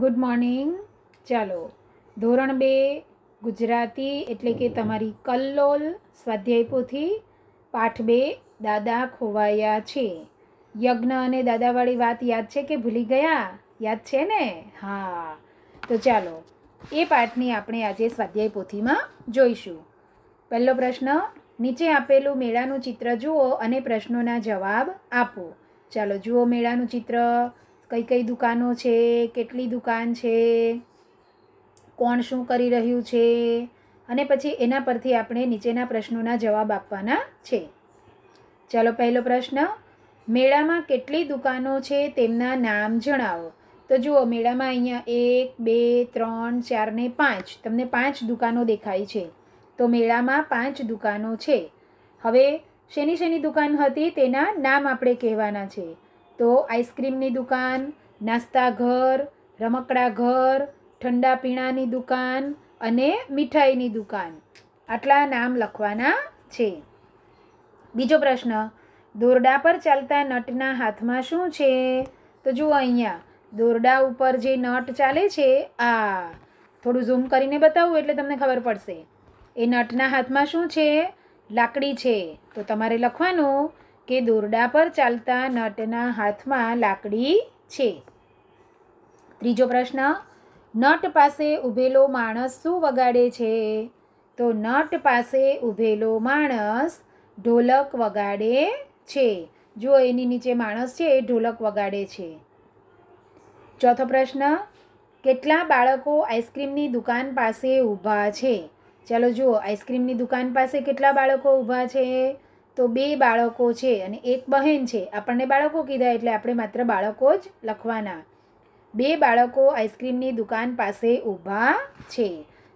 good morning ચાલો ધોરણ બે ગુજરાતી એટલે કે તમારી કલ્લોલ સ્વાધ્યાયપોથી પાઠ બે દાદા ખોવાયા છે યજ્ઞ અને દાદાવાળી વાત યાદ છે કે ભૂલી ગયા યાદ છે ને હા તો ચાલો એ પાઠની આપણે આજે સ્વાધ્યાય પોથીમાં જોઈશું પહેલો પ્રશ્ન નીચે આપેલું મેળાનું ચિત્ર જુઓ અને પ્રશ્નોના જવાબ આપો ચાલો જુઓ મેળાનું ચિત્ર કઈ કઈ દુકાનો છે કેટલી દુકાન છે કોણ શું કરી રહ્યું છે અને પછી એના પરથી આપણે નીચેના પ્રશ્નોના જવાબ આપવાના છે ચાલો પહેલો પ્રશ્ન મેળામાં કેટલી દુકાનો છે તેમના નામ જણાવો તો જુઓ મેળામાં અહીંયા એક બે ત્રણ ચાર ને પાંચ તમને પાંચ દુકાનો દેખાય છે તો મેળામાં પાંચ દુકાનો છે હવે શેની શેની દુકાન હતી તેના નામ આપણે કહેવાના છે તો આઈસ્ક્રીમની દુકાન નાસ્તા ઘર રમકડા ઘર ઠંડા પીણાની દુકાન અને મીઠાઈની દુકાન આટલા નામ લખવાના છે બીજો પ્રશ્ન દોરડા પર ચાલતા નટના હાથમાં શું છે તો જુઓ અહીંયા દોરડા ઉપર જે નટ ચાલે છે આ થોડું ઝૂમ કરીને બતાવું એટલે તમને ખબર પડશે એ નટના હાથમાં શું છે લાકડી છે તો તમારે લખવાનું કે દોરડા પર ચાલતા નટના હાથમાં લાકડી છે ત્રીજો પ્રશ્ન નટ પાસે ઊભેલો માણસ શું વગાડે છે તો નટ પાસે ઊભેલો માણસ ઢોલક વગાડે છે જો એની નીચે માણસ છે એ ઢોલક વગાડે છે ચોથો પ્રશ્ન કેટલા બાળકો આઈસ્ક્રીમની દુકાન પાસે ઊભા છે ચાલો જુઓ આઈસ્ક્રીમની દુકાન પાસે કેટલા બાળકો ઊભા છે તો બે બાળકો છે અને એક બહેન છે આપણને બાળકો કીધા એટલે આપણે માત્ર બાળકો જ લખવાના બે બાળકો આઈસ્ક્રીમની દુકાન પાસે ઊભા છે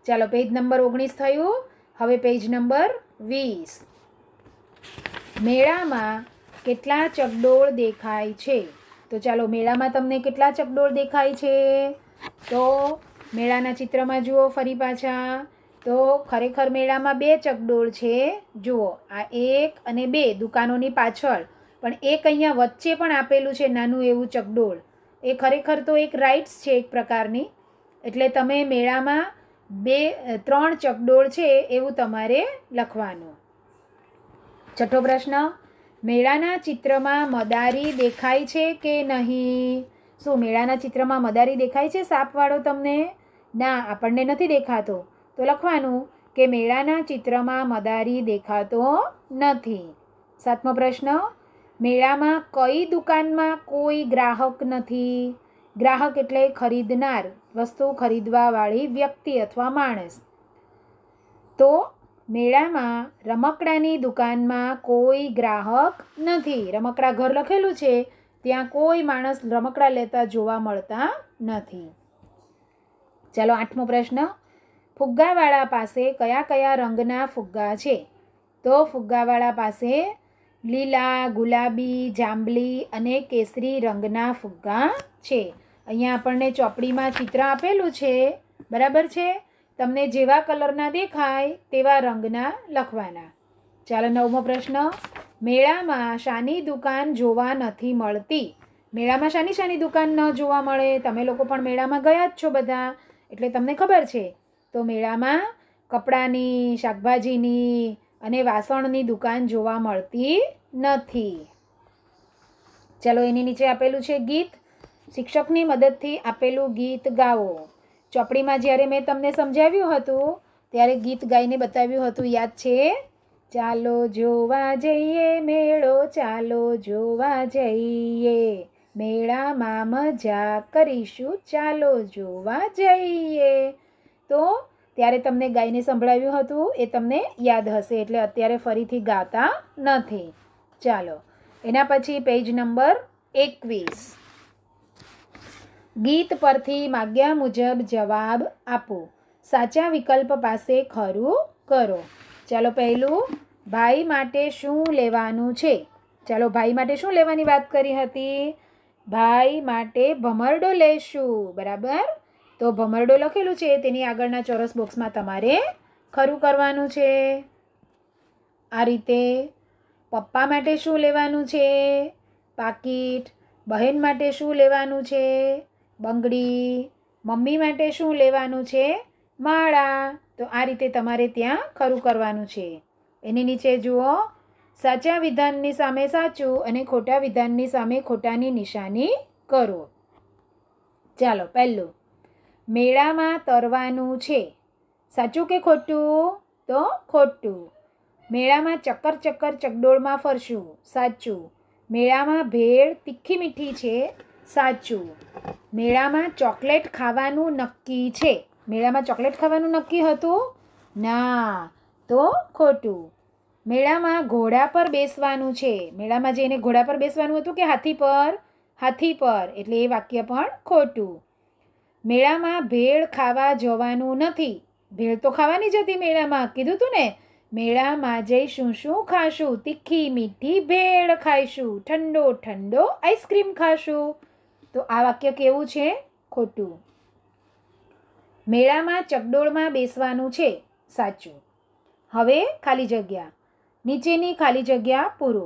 ચાલો પેજ નંબર ઓગણીસ થયું હવે પેજ નંબર વીસ મેળામાં કેટલા ચકડોળ દેખાય છે તો ચાલો મેળામાં તમને કેટલા ચકડોળ દેખાય છે તો મેળાના ચિત્રમાં જુઓ ફરી પાછા તો ખરેખર મેળામાં બે ચકડોળ છે જુઓ આ એક અને બે દુકાનોની પાછળ પણ એક અહીંયા વચ્ચે પણ આપેલું છે નાનું એવું ચકડોળ એ ખરેખર તો એક રાઇટ્સ છે એક પ્રકારની એટલે તમે મેળામાં બે ત્રણ ચકડોળ છે એવું તમારે લખવાનું છઠ્ઠો પ્રશ્ન મેળાના ચિત્રમાં મદારી દેખાય છે કે નહીં શું મેળાના ચિત્રમાં મદારી દેખાય છે સાપવાળો તમને ના આપણને નથી દેખાતો તો લખવાનું કે મેળાના ચિત્રમાં મદારી દેખાતો નથી સાતમો પ્રશ્ન મેળામાં કઈ દુકાનમાં કોઈ ગ્રાહક નથી ગ્રાહક એટલે ખરીદનાર વસ્તુ ખરીદવાવાળી વ્યક્તિ અથવા માણસ તો મેળામાં રમકડાની દુકાનમાં કોઈ ગ્રાહક નથી રમકડા ઘર લખેલું છે ત્યાં કોઈ માણસ રમકડા લેતા જોવા મળતા નથી ચાલો આઠમો પ્રશ્ન ફુગ્ગાવાળા પાસે કયા કયા રંગના ફુગ્ગા છે તો ફુગ્ગાવાળા પાસે લીલા ગુલાબી જાંબલી અને કેસરી રંગના ફુગ્ગા છે અહીંયા આપણને ચોપડીમાં ચિત્ર આપેલું છે બરાબર છે તમને જેવા કલરના દેખાય તેવા રંગના લખવાના ચાલો નવમો પ્રશ્ન મેળામાં શાની દુકાન જોવા નથી મળતી મેળામાં શાની શાની દુકાન ન જોવા મળે તમે લોકો પણ મેળામાં ગયા જ છો બધા એટલે તમને ખબર છે તો મેળામાં કપડાની શાકભાજીની અને વાસણની દુકાન જોવા મળતી નથી ચલો એની નીચે આપેલું છે ગીત શિક્ષકની મદદથી આપેલું ગીત ગાઓ ચોપડીમાં જ્યારે મેં તમને સમજાવ્યું હતું ત્યારે ગીત ગાઈને બતાવ્યું હતું યાદ છે ચાલો જોવા જઈએ મેળો ચાલો જોવા જઈએ મેળામાં મજા કરીશું ચાલો જોવા જઈએ તો ત્યારે તમને ગાઈને સંભળાવ્યું હતું એ તમને યાદ હશે એટલે અત્યારે ફરીથી ગાતા નથી ચાલો એના પછી પેજ નંબર એકવીસ ગીત પરથી માગ્યા મુજબ જવાબ આપો સાચા વિકલ્પ પાસે ખરું કરો ચાલો પહેલું ભાઈ માટે શું લેવાનું છે ચાલો ભાઈ માટે શું લેવાની વાત કરી હતી ભાઈ માટે ભમરડો લેશું બરાબર તો ભમરડો લખેલું છે તેની આગળના ચોરસ બોક્સમાં તમારે ખરું કરવાનું છે આ રીતે પપ્પા માટે શું લેવાનું છે પાકીટ બહેન માટે શું લેવાનું છે બંગડી મમ્મી માટે શું લેવાનું છે માળા તો આ રીતે તમારે ત્યાં ખરું કરવાનું છે એની નીચે જુઓ સાચા વિધાનની સામે સાચું અને ખોટા વિધાનની સામે ખોટાની નિશાની કરો ચાલો પહેલું મેળામાં તરવાનું છે સાચું કે ખોટું તો ખોટું મેળામાં ચક્કર ચક્કર ચકડોળમાં ફરશું સાચું મેળામાં ભેળ તીખી મીઠી છે સાચું મેળામાં ચોકલેટ ખાવાનું નક્કી છે મેળામાં ચોકલેટ ખાવાનું નક્કી હતું ના તો ખોટું મેળામાં ઘોડા પર બેસવાનું છે મેળામાં જઈને ઘોડા પર બેસવાનું હતું કે હાથી પર હાથી પર એટલે એ વાક્ય પણ ખોટું મેળામાં ભેળ ખાવા જવાનું નથી ભેળ તો ખાવાની જ હતી મેળામાં કીધું તું ને મેળામાં જઈશું શું ખાશું તીખી મીઠી ભેળ ખાઈશું ઠંડો ઠંડો આઈસ્ક્રીમ ખાશું તો આ વાક્ય કેવું છે ખોટું મેળામાં ચકડોળમાં બેસવાનું છે સાચું હવે ખાલી જગ્યા નીચેની ખાલી જગ્યા પૂરો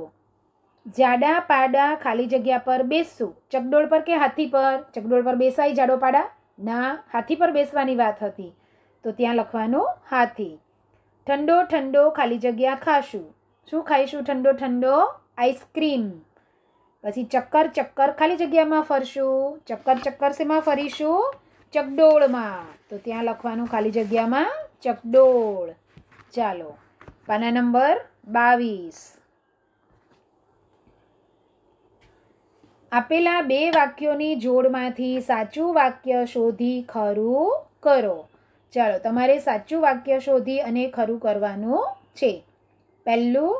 જાડા પાડા ખાલી જગ્યા પર બેસશું ચકડોળ પર કે હાથી પર ચકડોળ પર બેસાય જાડો પાડા ના હાથી પર બેસવાની વાત હતી તો ત્યાં લખવાનું હાથી ઠંડો ઠંડો ખાલી જગ્યા ખાશું શું ખાઈશું ઠંડો ઠંડો આઈસ્ક્રીમ પછી ચક્કર ચક્કર ખાલી જગ્યામાં ફરશું ચક્કર ચક્કર શેમાં ફરીશું ચકડોળમાં તો ત્યાં લખવાનું ખાલી જગ્યામાં ચકડોળ ચાલો પાના નંબર બાવીસ આપેલા બે વાક્યોની જોડમાંથી સાચું વાક્ય શોધી ખરું કરો ચાલો તમારે સાચું વાક્ય શોધી અને ખરું કરવાનું છે પહેલું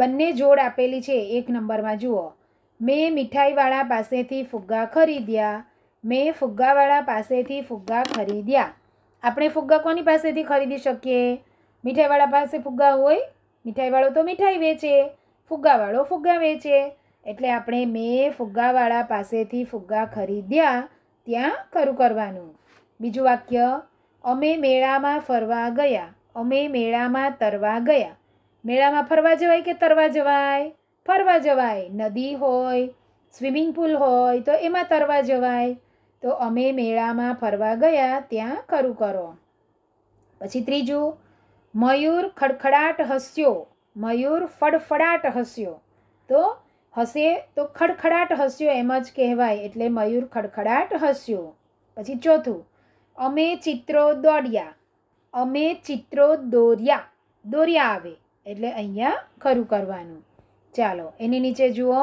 બંને જોડ આપેલી છે એક નંબરમાં જુઓ મેં મીઠાઈવાળા પાસેથી ફુગ્ગા ખરીદ્યા મેં ફુગ્ગાવાળા પાસેથી ફુગ્ગા ખરીદ્યા આપણે ફુગ્ગા કોની પાસેથી ખરીદી શકીએ મીઠાઈવાળા પાસે ફુગ્ગા હોય મીઠાઈવાળો તો મીઠાઈ વેચે ફુગ્ગાવાળો ફુગ્ગા વેચે એટલે આપણે મેં ફુગ્ગાવાળા પાસેથી ફુગ્ગા ખરીદ્યા ત્યાં ખરું કરવાનું બીજું વાક્ય અમે મેળામાં ફરવા ગયા અમે મેળામાં તરવા ગયા મેળામાં ફરવા જવાય કે તરવા જવાય ફરવા જવાય નદી હોય સ્વિમિંગ પુલ હોય તો એમાં તરવા જવાય તો અમે મેળામાં ફરવા ગયા ત્યાં ખરું કરો પછી ત્રીજું મયુર ખડખડાટ હસ્યો મયુર ફડફડાટ હસ્યો તો હસે તો ખડખડાટ હસ્યો એમ જ કહેવાય એટલે મયુર ખડખડાટ હસ્યો પછી ચોથું અમે ચિત્રો દોડ્યા અમે ચિત્રો દોર્યા દોર્યા આવે એટલે અહીંયા ખરું કરવાનું ચાલો એની નીચે જુઓ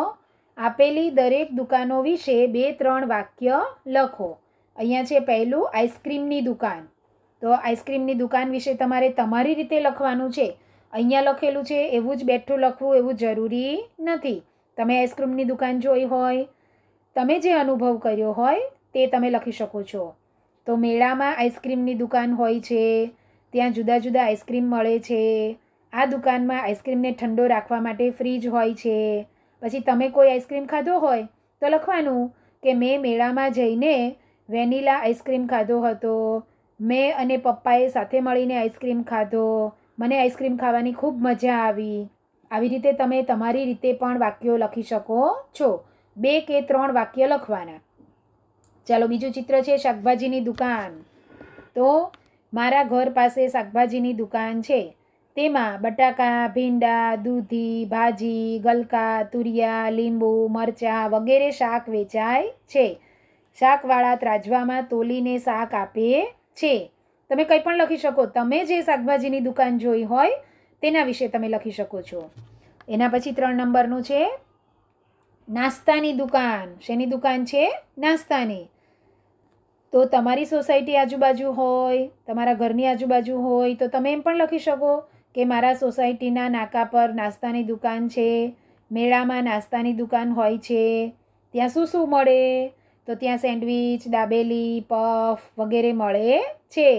આપેલી દરેક દુકાનો વિશે બે ત્રણ વાક્ય લખો અહીંયા છે પહેલું આઈસ્ક્રીમની દુકાન તો આઈસ્ક્રીમની દુકાન વિશે તમારે તમારી રીતે લખવાનું છે અહીંયા લખેલું છે એવું જ બેઠું લખવું એવું જરૂરી નથી તમે આઈસ્ક્રીમની દુકાન જોઈ હોય તમે જે અનુભવ કર્યો હોય તે તમે લખી શકો છો તો મેળામાં આઈસ્ક્રીમની દુકાન હોય છે ત્યાં જુદા જુદા આઈસ્ક્રીમ મળે છે આ દુકાનમાં આઈસ્ક્રીમને ઠંડો રાખવા માટે ફ્રીજ હોય છે પછી તમે કોઈ આઈસ્ક્રીમ ખાધો હોય તો લખવાનું કે મેં મેળામાં જઈને વેનિલા આઈસ્ક્રીમ ખાધો હતો મેં અને પપ્પાએ સાથે મળીને આઈસ્ક્રીમ ખાધો મને આઈસ્ક્રીમ ખાવાની ખૂબ મજા આવી આવી રીતે તમે તમારી રીતે પણ વાક્યો લખી શકો છો બે કે ત્રણ વાક્ય લખવાના ચાલો બીજું ચિત્ર છે શાકભાજીની દુકાન તો મારા ઘર પાસે શાકભાજીની દુકાન છે તેમાં બટાકા ભીંડા દૂધી ભાજી ગલકા તુરિયા લીંબુ મરચાં વગેરે શાક વેચાય છે શાકવાળા ત્રાજવામાં તોલીને શાક આપે છે તમે કંઈ પણ લખી શકો તમે જે શાકભાજીની દુકાન જોઈ હોય તેના વિશે તમે લખી શકો છો એના પછી ત્રણ નંબરનું છે નાસ્તાની દુકાન શેની દુકાન છે નાસ્તાની તો તમારી સોસાયટી આજુબાજુ હોય તમારા ઘરની આજુબાજુ હોય તો તમે એમ પણ લખી શકો કે મારા સોસાયટીના નાકા પર નાસ્તાની દુકાન છે મેળામાં નાસ્તાની દુકાન હોય છે ત્યાં શું શું મળે તો ત્યાં સેન્ડવિચ દાબેલી પફ વગેરે મળે છે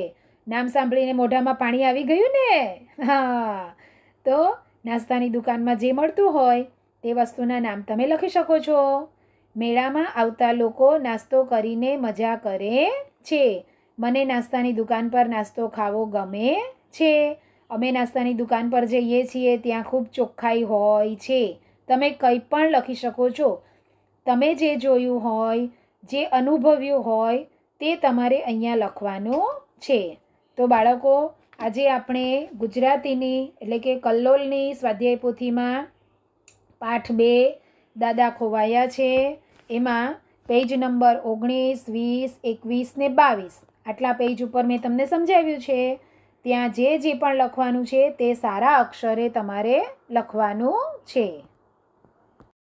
નામ સાંભળીને મોઢામાં પાણી આવી ગયું ને હા તો નાસ્તાની દુકાનમાં જે મળતું હોય તે વસ્તુના નામ તમે લખી શકો છો મેળામાં આવતા લોકો નાસ્તો કરીને મજા કરે છે મને નાસ્તાની દુકાન પર નાસ્તો ખાવો ગમે છે અમે નાસ્તાની દુકાન પર જઈએ છીએ ત્યાં ખૂબ ચોખ્ખાઈ હોય છે તમે કંઈ પણ લખી શકો છો તમે જે જોયું હોય જે અનુભવ્યું હોય તે તમારે અહીંયા લખવાનું છે તો બાળકો આજે આપણે ગુજરાતીની એટલે કે કલ્લોલની સ્વાધ્યાય પોથીમાં પાઠ બે દાદા ખોવાયા છે એમાં પેજ નંબર ઓગણીસ વીસ એકવીસ ને બાવીસ આટલા પેજ ઉપર મેં તમને સમજાવ્યું છે ત્યાં જે જે પણ લખવાનું છે તે સારા અક્ષરે તમારે લખવાનું છે